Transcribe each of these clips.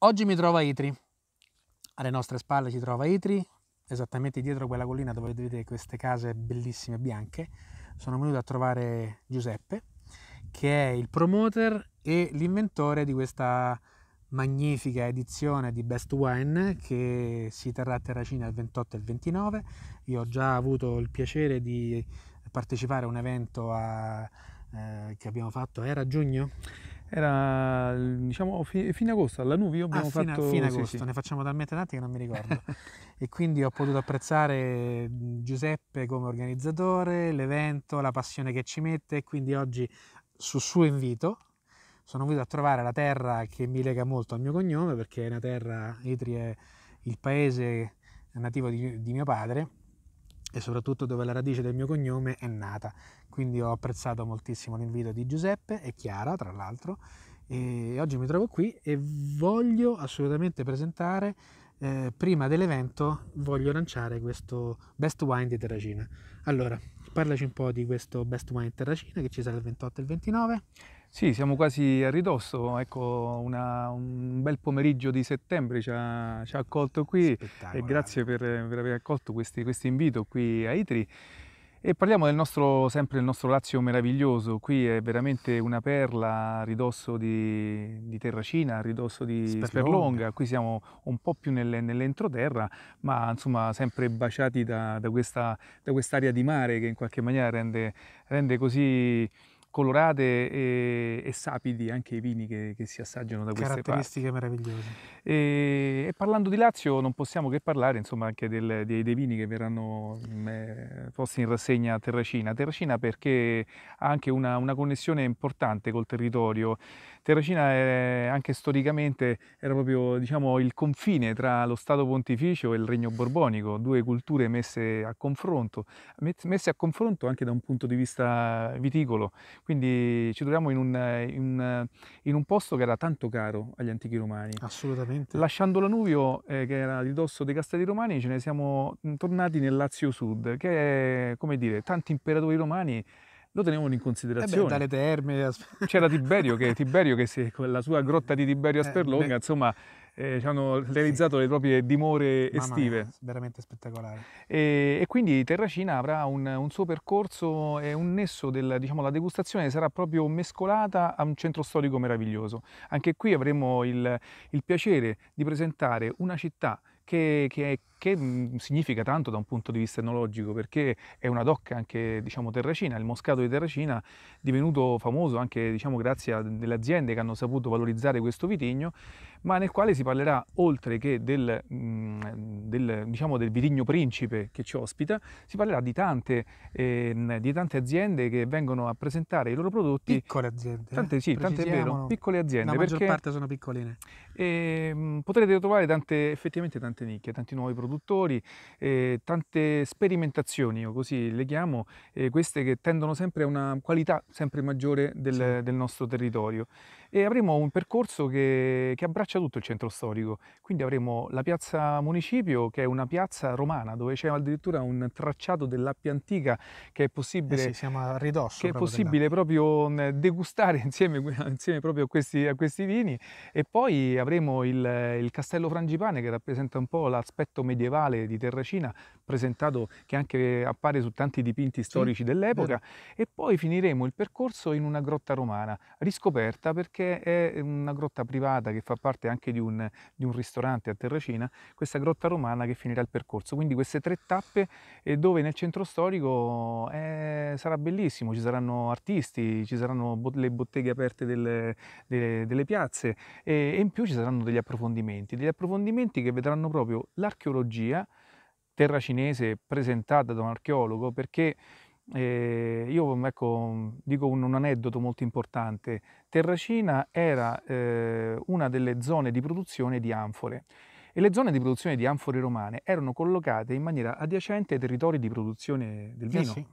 Oggi mi trovo a Itri, alle nostre spalle si trova Itri, esattamente dietro quella collina dove vedete queste case bellissime bianche. Sono venuto a trovare Giuseppe, che è il promoter e l'inventore di questa magnifica edizione di Best Wine che si terrà a Terracina il 28 e il 29. Io ho già avuto il piacere di partecipare a un evento a, eh, che abbiamo fatto, era a giugno, era diciamo fine, agosto, alla Nuvi ah, abbiamo ah, fine, fatto... fine agosto, sì, sì. ne facciamo talmente tanti che non mi ricordo. e quindi ho potuto apprezzare Giuseppe come organizzatore, l'evento, la passione che ci mette quindi oggi su suo invito sono venuto a trovare la terra che mi lega molto al mio cognome perché è una terra, Itri è il paese nativo di, di mio padre e soprattutto dove la radice del mio cognome è nata. Quindi ho apprezzato moltissimo l'invito di Giuseppe e Chiara, tra l'altro, e oggi mi trovo qui e voglio assolutamente presentare eh, prima dell'evento voglio lanciare questo Best Wine di Terracina. Allora, parlaci un po' di questo Best Wine di Terracina che ci sarà il 28 e il 29. Sì, siamo quasi a ridosso, ecco una, un bel pomeriggio di settembre ci ha, ci ha accolto qui e grazie eh. per, per aver accolto questo invito qui a Itri. E parliamo del nostro, sempre del nostro Lazio meraviglioso, qui è veramente una perla a ridosso di, di Terracina, a ridosso di Sperlonga. Sperlonga, qui siamo un po' più nel, nell'entroterra, ma insomma sempre baciati da, da quest'area di mare che in qualche maniera rende, rende così colorate e, e sapidi anche i vini che, che, si assaggiano da queste Caratteristiche parti. meravigliose. E, e, parlando di Lazio non possiamo che parlare insomma, anche del, dei, dei, vini che verranno posti mm, eh, in rassegna a Terracina. Terracina perché ha anche una, una connessione importante col territorio. Terracina è, anche storicamente era proprio diciamo, il confine tra lo Stato Pontificio e il Regno Borbonico, due culture messe a confronto, messe a confronto anche da un punto di vista viticolo, quindi ci troviamo in un, in, in un posto che era tanto caro agli antichi romani. Assolutamente. Lasciando l'Anuvio, eh, che era il dosso dei castelli romani, ce ne siamo mm, tornati nel Lazio Sud, che è, come dire, tanti imperatori romani lo tenevano in considerazione. Eh beh, dalle terme. A... C'era Tiberio che, Tiberio che si, con la sua grotta di Tiberio a Sperlonga, eh, insomma, eh, hanno realizzato sì. le proprie dimore Mamma estive. Mia, veramente spettacolare. E, e, quindi Terracina avrà un, un, suo percorso e un nesso della diciamo, degustazione sarà proprio mescolata a un centro storico meraviglioso. Anche qui avremo il, il piacere di presentare una città che, che, che, mhmm, significa tanto da un punto di vista etnologico, perché è una docca anche diciamo, terracina, il moscato di terracina divenuto famoso anche diciamo, grazie a delle aziende che hanno saputo valorizzare questo vitigno ma nel quale si parlerà oltre che del, mm, del, diciamo, del vitigno principe che ci ospita, si parlerà di tante, eh, di tante, aziende che vengono a presentare i loro prodotti. Piccole aziende. Tante, eh? sì, tante vero, piccole aziende. La maggior parte sono piccoline. Eh, potrete trovare tante, effettivamente tante nicchie, tanti nuovi produttori, eh, tante sperimentazioni, io così le chiamo, eh, queste che tendono sempre a una qualità sempre maggiore del, sì. del nostro territorio. E avremo un percorso che, che abbraccia abbraccia tutto il centro storico, quindi avremo la piazza Municipio che è una piazza romana dove c'è addirittura un tracciato dell'Appia antica che è possibile, eh sì, siamo a ridosso che è possibile proprio degustare insieme, insieme proprio a, questi, a questi vini e poi avremo il, il castello Frangipane che rappresenta un po' l'aspetto medievale di Terracina presentato che anche appare su tanti dipinti storici sì, dell'epoca e poi finiremo il percorso in una grotta romana riscoperta perché è una grotta privata che fa parte parte anche di un, di un ristorante a Terracina, questa grotta romana che finirà il percorso. Quindi queste tre tappe eh, dove nel centro storico eh, sarà bellissimo, ci saranno artisti, ci saranno le botteghe aperte delle, delle, delle piazze e, e in più ci saranno degli approfondimenti, degli approfondimenti che vedranno proprio l'archeologia terracinese presentata da un archeologo perché eh, io ecco, dico un, un, aneddoto molto importante. Terracina era eh, una delle zone di produzione di anfore e le zone di produzione di anfore romane erano collocate in maniera adiacente ai territori di produzione del eh, vino. Sì, sì.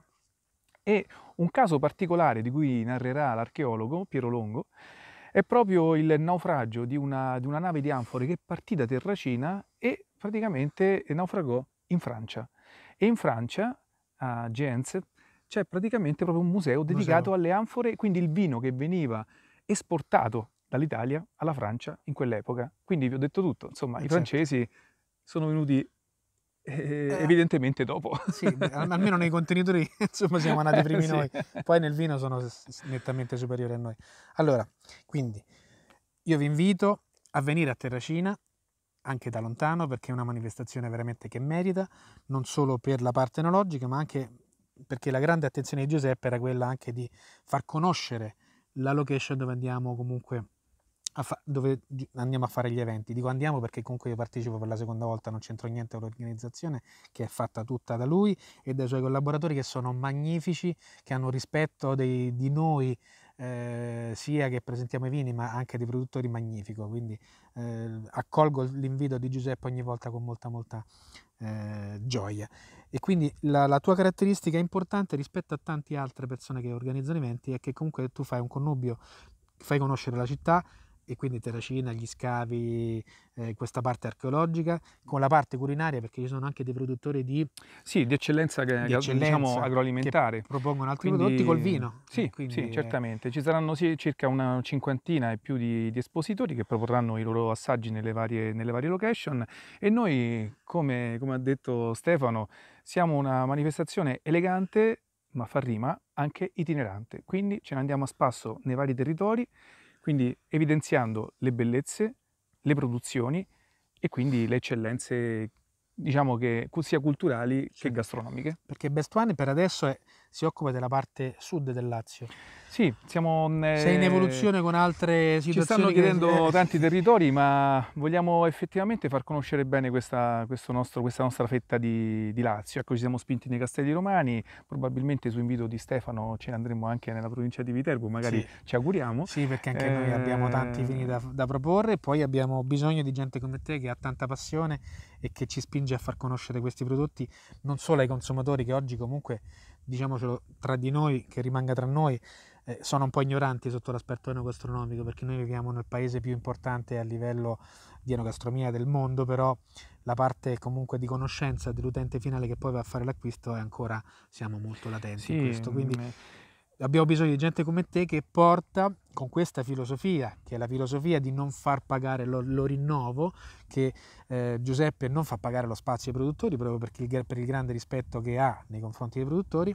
E un caso particolare di cui narrerà l'archeologo Piero Longo è proprio il naufragio di una, di una nave di anfore che partì da Terracina e praticamente naufragò in Francia. E in Francia, a Gens, c'è cioè, praticamente proprio un museo dedicato museo. alle anfore, quindi il vino che veniva esportato dall'Italia alla Francia in quell'epoca. Quindi vi ho detto tutto, insomma, eh i certo. francesi sono venuti eh, eh. evidentemente dopo. Sì, almeno nei contenitori insomma siamo nati primi sì. noi, poi nel vino sono nettamente superiori a noi. Allora, quindi io vi invito a venire a Terracina anche da lontano perché è una manifestazione veramente che merita, non solo per la parte enologica ma anche perché la grande attenzione di Giuseppe era quella anche di far conoscere la location dove andiamo comunque a fa- dove andiamo a fare gli eventi. Dico andiamo perché comunque io partecipo per la seconda volta, non c'entro niente all'organizzazione che è fatta tutta da lui e dai suoi collaboratori che sono magnifici, che hanno rispetto dei, di noi. Eh, sia che presentiamo i vini ma anche dei produttori magnifico quindi eh, accolgo l'invito di Giuseppe ogni volta con molta molta eh, gioia. E quindi la, la, tua caratteristica importante rispetto a tante altre persone che organizzano eventi è che comunque tu fai un connubio, fai conoscere la città, e quindi Terracina, gli scavi, eh, questa parte archeologica, con la parte culinaria perché ci sono anche dei produttori di... Sì, di eccellenza, di diciamo, eccellenza diciamo, agroalimentare. propongono altri quindi, prodotti col vino. Eh, sì, quindi, sì certamente. Ci saranno sì, circa una cinquantina e più di, di, espositori che proporranno i loro assaggi nelle varie, nelle varie location e noi, come, come ha detto Stefano, siamo una manifestazione elegante ma fa rima anche itinerante, quindi ce ne andiamo a spasso nei vari territori quindi evidenziando le bellezze, le produzioni e quindi le eccellenze diciamo che sia culturali sì. che gastronomiche. Perché Best One per adesso è, si occupa della parte sud del Lazio. Sì, siamo... Mm, eh, Sei in evoluzione con altre situazioni. Ci stanno chiedendo che... Eh. tanti territori, ma vogliamo effettivamente far conoscere bene questa, nostro, questa nostra fetta di, di, Lazio. Ecco, ci siamo spinti nei Castelli Romani, probabilmente su invito di Stefano ce ne andremo anche nella provincia di Viterbo, magari sì. ci auguriamo. Sì, perché anche eh... noi abbiamo tanti vini da, da proporre, poi abbiamo bisogno di gente come te che ha tanta passione e che ci spinge spinge a far conoscere questi prodotti non solo ai consumatori che oggi comunque, diciamocelo tra di noi, che rimanga tra noi, eh, sono un po' ignoranti sotto l'aspetto enogastronomico perché noi viviamo nel paese più importante a livello di enogastronomia del mondo, però la parte comunque di conoscenza dell'utente finale che poi va a fare l'acquisto è ancora, siamo molto latenti sì, in questo. Quindi... Mh mm, abbiamo bisogno di gente come te che porta con questa filosofia, che è la filosofia di non far pagare lo, lo rinnovo, che eh, Giuseppe non fa pagare lo spazio ai produttori proprio perché, per il grande rispetto che ha nei confronti dei produttori,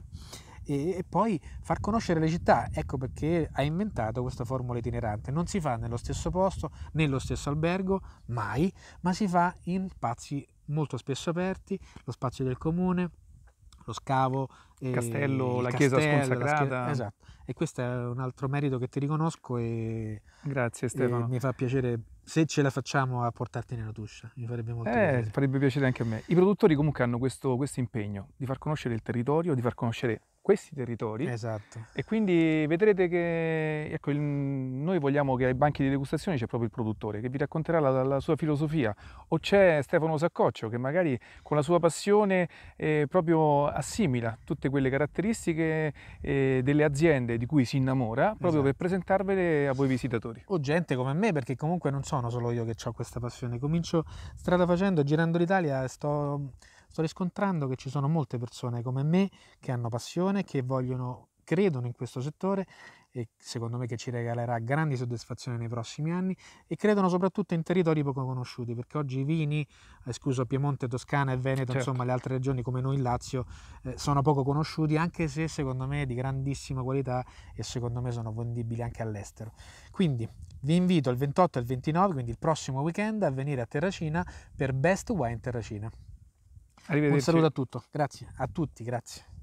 e, e, poi far conoscere le città, ecco perché ha inventato questa formula itinerante. Non si fa nello stesso posto, nello stesso albergo, mai, ma si fa in spazi molto spesso aperti, lo spazio del comune, lo certo, scavo, eh, il castello, il la castello, chiesa sconsacrata. Sch- esatto. E questo è un altro merito che ti riconosco e Grazie Stefano. E mi fa piacere se ce la facciamo a portarti nella tuscia, mi farebbe molto eh, piacere. Farebbe piacere anche a me. I produttori comunque hanno questo, questo impegno di far conoscere il territorio, di far conoscere questi territori. Esatto. E quindi vedrete che ecco, il, noi vogliamo che ai banchi di degustazione c'è proprio il produttore che vi racconterà la, la sua filosofia o c'è Stefano Saccoccio che magari con la sua passione eh, proprio assimila tutte quelle caratteristiche eh, delle aziende di cui si innamora proprio esatto. per presentarvele a voi visitatori. O gente come me perché comunque non sono solo io che ho questa passione, comincio strada facendo, girando l'Italia sto sto riscontrando che ci sono molte persone come me che hanno passione, che vogliono, credono in questo settore e secondo me che ci regalerà grandi soddisfazioni nei prossimi anni e credono soprattutto in territori poco conosciuti perché oggi i vini, escluso Piemonte, Toscana e Veneto, certo. insomma le altre regioni come noi in Lazio, eh, sono poco conosciuti anche se secondo me di grandissima qualità e secondo me sono vendibili anche all'estero. Quindi vi invito il 28 e il 29, quindi il prossimo weekend, a venire a Terracina per Best Wine Terracina. Un saluto a tutto. Grazie a tutti, grazie.